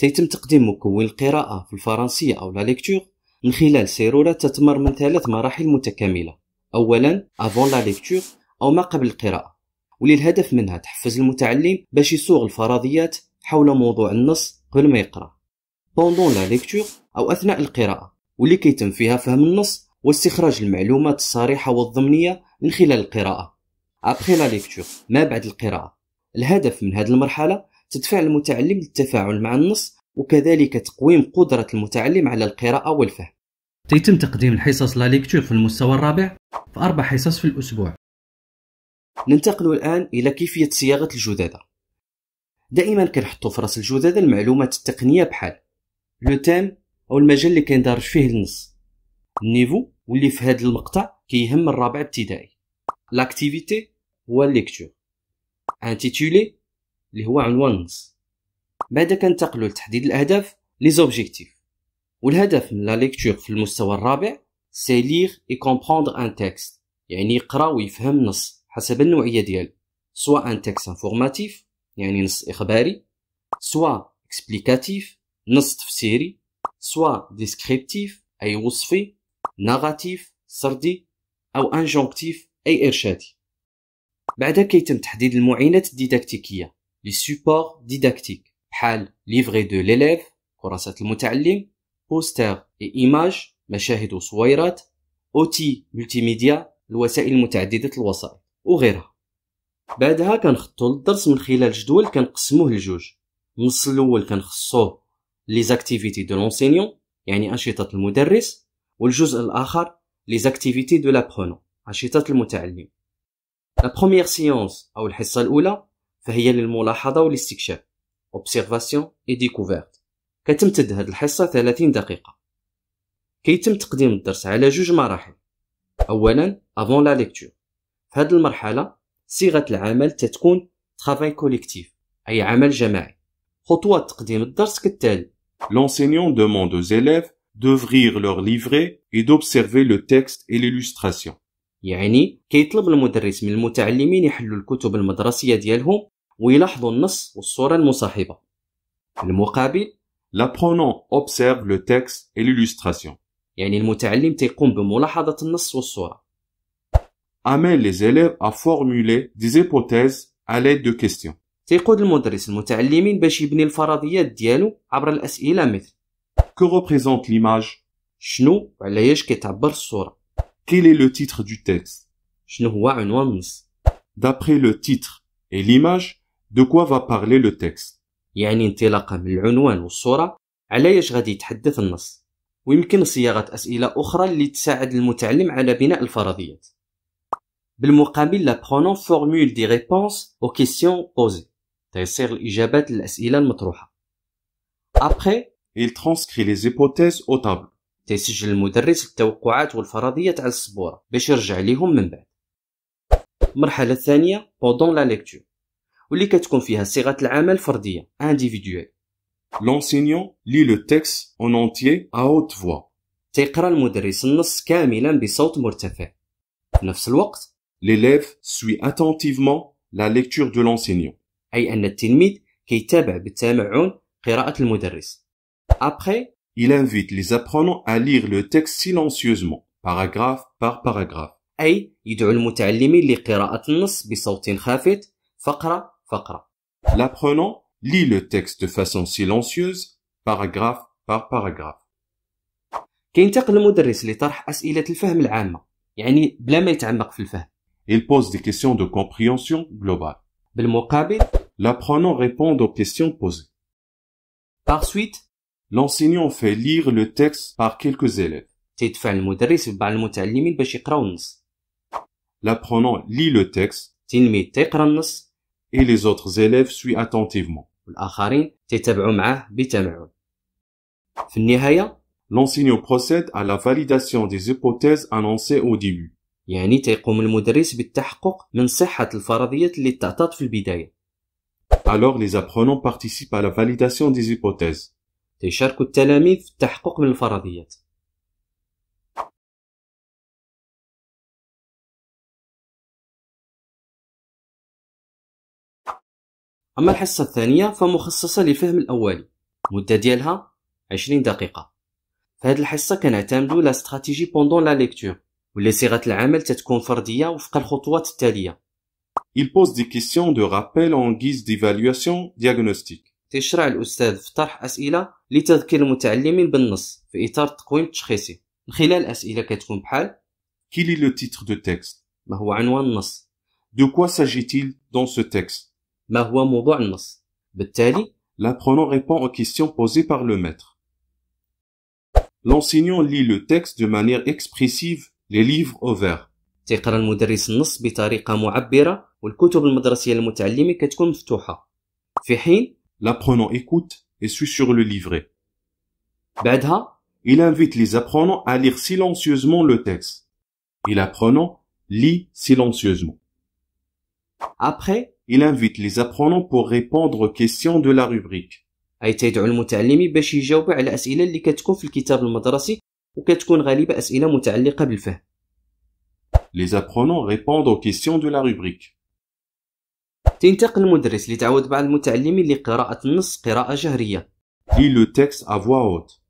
تيتم تقديم مكون القراءة في الفرنسية أو لا من خلال سيرورة تتمر من ثلاث مراحل متكاملة أولا أفون لا ليكتور أو ما قبل القراءة واللي الهدف منها تحفز المتعلم باش يسوغ الفرضيات حول موضوع النص قبل ما يقرأ بوندون لا ليكتور أو أثناء القراءة واللي كيتم فيها فهم النص واستخراج المعلومات الصريحة والضمنية من خلال القراءة أبخي لا ليكتور ما بعد القراءة الهدف من هذه المرحلة تدفع المتعلم للتفاعل مع النص وكذلك تقويم قدرة المتعلم على القراءة والفهم تيتم تقديم الحصص لا ليكتور في المستوى الرابع في أربع حصص في الأسبوع ننتقل الآن إلى كيفية صياغة الجدادة دائما كنحطو في راس الجدادة المعلومات التقنية بحال لو تام أو المجال اللي كيندرج فيه النص النيفو واللي في هذا المقطع كيهم الرابع ابتدائي لاكتيفيتي هو ليكتور انتيتولي اللي هو عنوان النص بعد كنتقلوا لتحديد الاهداف لي زوبجيكتيف والهدف من لا ليكتور في المستوى الرابع سي ليغ اي كومبروندر ان تيكست يعني يقرا ويفهم نص حسب النوعيه ديالو سواء ان تيكست انفورماتيف يعني نص اخباري سواء اكسبليكاتيف نص تفسيري سواء ديسكريبتيف اي وصفي نغاتيف سردي او انجونكتيف اي ارشادي بعدا كيتم تحديد المعينات الديداكتيكيه لي سوبور ديداكتيك بحال ليفري دو ليليف كراسات المتعلم بوستر اي ايماج مشاهد وصويرات اوتي ملتيميديا الوسائل متعددة الوسائط وغيرها بعدها كنخطو للدرس من خلال جدول كنقسموه لجوج النص الاول كنخصوه لي زاكتيفيتي دو لونسينيون يعني انشطة المدرس والجزء الاخر لي زاكتيفيتي دو لابرونون انشطة المتعلم لا بروميير سيونس او الحصة الاولى فهي للملاحظة والاستكشاف observation et découverte كتمتد هاد الحصة 30 دقيقة كيتم تقديم الدرس على جوج مراحل أولا avant la lecture في هذه المرحلة صيغة العمل تتكون travail collectif أي عمل جماعي خطوات تقديم الدرس كالتالي L'enseignant demande aux élèves d'ouvrir leur livret et d'observer le texte et l'illustration. يعني كيطلب المدرس من المتعلمين يحلوا الكتب المدرسية ديالهم ويلاحظوا النص والصورة المصاحبة المقابل L'apprenant observe le texte et l'illustration. يعني المتعلم تيقوم بملاحظة النص والصورة. Amène les élèves à formuler des hypothèses à l'aide de questions. تيقود المدرس المتعلمين باش يبني الفرضيات ديالو عبر الأسئلة مثل Que représente l'image؟ شنو وعلى كتعبر الصورة؟ Quel est le titre du texte D'après le titre et l'image, de quoi va parler le texte يعني انطلاقا من العنوان والصورة على ايش غادي يتحدث النص ويمكن صياغة أسئلة أخرى اللي تساعد المتعلم على بناء الفرضيات بالمقابل لابخونون فورمول دي ريبونس او كيسيون بوزي تيصيغ الإجابات للأسئلة المطروحة Après, il transcrit les hypothèses au tableau. تيسجل المدرس التوقعات والفرضيات على السبورة باش يرجع ليهم من بعد المرحلة الثانية بوندون لا ليكتور واللي كتكون فيها صيغة العمل فردية individuelle لونسينيون لي لو texte اون اونتيي ا اوت فوا تيقرا المدرس النص كاملا بصوت مرتفع. في نفس الوقت L'élève سوي اتونتيفمون لا ليكتور دو لونسينيون أي أن التلميذ كيتابع بالتمعن قراءة المدرس. Après, il invite les apprenants à lire le texte silencieusement, paragraphe par paragraphe. يدعو المتعلمين النص بصوت خافت L'apprenant lit le texte de façon silencieuse, paragraphe par paragraphe. الفهم يعني بلا Il pose des questions de compréhension globale. l'apprenant répond aux questions posées. Par suite, L'enseignant fait lire le texte par quelques élèves. L'apprenant lit le texte. Et les autres élèves suivent attentivement. L'enseignant procède à la validation des hypothèses annoncées au début. Alors les apprenants participent à la validation des hypothèses. تيشاركوا التلاميذ في التحقق من الفرضيات أما الحصة الثانية فمخصصة لفهم الأولي مدة ديالها 20 دقيقة في هذه الحصة كنعتمدو لا استراتيجي بوندون لا ليكتور واللي صيغة العمل تتكون فردية وفق الخطوات التالية Il pose des questions de rappel en guise d'évaluation diagnostique. تيشرع الأستاذ في طرح أسئلة لتذكير المتعلمين بالنص في إطار التقويم التشخيصي من خلال أسئلة كتكون بحال كيل لو تيتر دو تكست ما هو عنوان النص دو كوا ساجيتيل دون سو تكست ما هو موضوع النص بالتالي L'apprenant répond او كيستيون بوزي بار لو maître. L'enseignant lit le texte de manière expressive, les livres au vert. تيقرا المدرس النص بطريقة معبرة والكتب المدرسية للمتعلم كتكون مفتوحة في حين l'apprenant écoute et suit sur le livret. Badha, il invite les apprenants à lire silencieusement le texte. Et l'apprenant lit silencieusement. Après, il invite les apprenants pour répondre aux questions de la rubrique. Les apprenants répondent aux questions de la rubrique. تنتقل المدرس لتعود بعض المتعلمين لقراءة النص قراءة جهرية. Lis le texte à voix haute.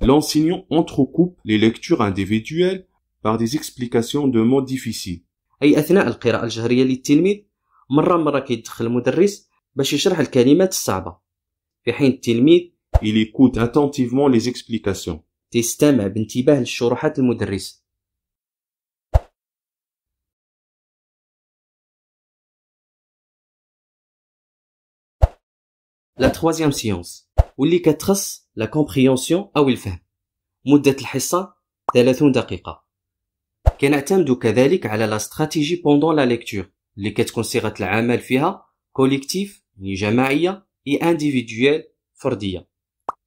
L'enseignant entrecoupe les lectures individuelles par des explications de mots difficiles. أي أثناء القراءة الجهرية للتلميذ مرة مرة كيدخل المدرس باش يشرح الكلمات الصعبة في حين التلميذ Il écoute attentivement les explications. تستمع بانتباه للشروحات المدرس لا تخوازيام سيونس واللي كتخص لا كومبريونسيون او الفهم مدة الحصة 30 دقيقة كنعتمد كذلك على لا استراتيجي بوندون لا ليكتور اللي كتكون صيغة العمل فيها كوليكتيف يعني جماعية اي انديفيديوال فردية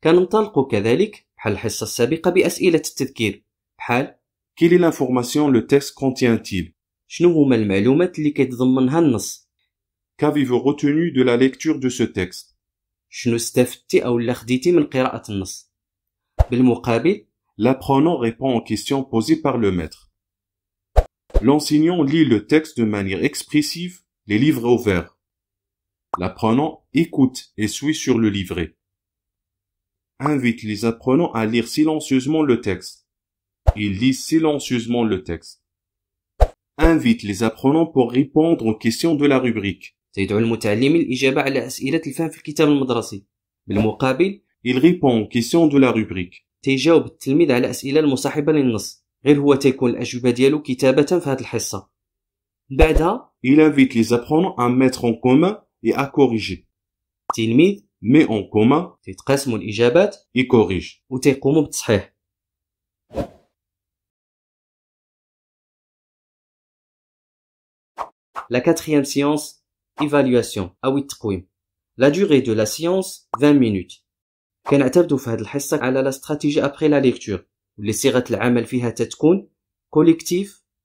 كننطلق كذلك بحال الحصة السابقة بأسئلة التذكير بحال كيل لانفورماسيون لو تيكست كونتيان تيل شنو هما المعلومات اللي كيتضمنها النص كافيفو vous دو لا ليكتور دو سو ce L'apprenant répond aux questions posées par le maître. L'enseignant lit le texte de manière expressive, les livres ouverts. L'apprenant écoute et suit sur le livret. Invite les apprenants à lire silencieusement le texte. Ils lisent silencieusement le texte. Invite les apprenants pour répondre aux questions de la rubrique. سيدعو المتعلم الإجابة على أسئلة الفهم في الكتاب المدرسي بالمقابل il répond aux questions de la rubrique تيجاوب التلميذ على أسئلة المصاحبة للنص غير هو تيكون الأجوبة ديالو كتابة في هذه الحصة بعدها il invite les apprenants à mettre en commun et à corriger التلميذ met en commun تيتقاسموا الإجابات et corrige وتيقوموا بالتصحيح La quatrième séance Évaluation ah La durée de la science 20 minutes كنعتمدوا في هذه على لا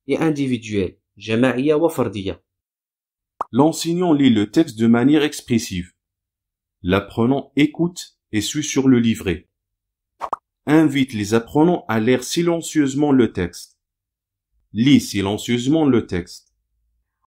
et individuel L'enseignant lit le texte de manière expressive. L'apprenant écoute et suit sur le livret. Invite les apprenants à lire silencieusement le texte. Lis silencieusement le texte.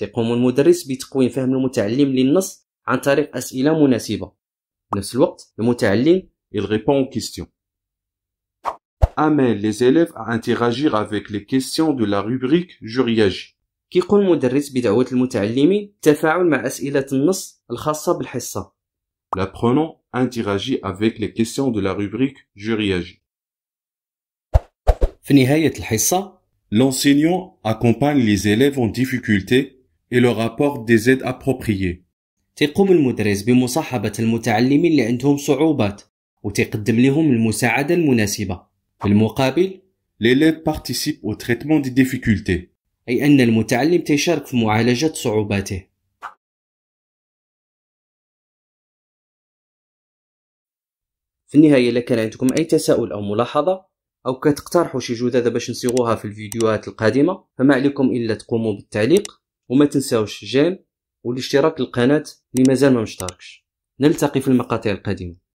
تيقوم المدرس بتقويم فهم المتعلم للنص عن طريق أسئلة مناسبة نفس الوقت المتعلم Il répond aux questions. Amène les élèves à interagir avec les questions de la rubrique Je réagis. كيقوم المدرس بدعوة المتعلم التفاعل مع أسئلة النص الخاصة بالحصة. L'apprenant interagit avec les questions de la rubrique Je réagis. في نهاية الحصة, l'enseignant accompagne les élèves en difficulté et leur apporte des aides appropriées. تقوم المدرس بمصاحبة المتعلمين اللي عندهم صعوبات وتقدم لهم المساعدة المناسبة. في المقابل L'élève participe au traitement des difficultés. أي أن المتعلم تيشارك في معالجة صعوباته. في النهاية إذا كان عندكم أي تساؤل أو ملاحظة أو كتقترحوا شي جدادة باش نصيغوها في الفيديوهات القادمة فما عليكم إلا تقوموا بالتعليق وما تنساوش جيم والاشتراك للقناة اللي مازال ما مشتركش نلتقي في المقاطع القادمة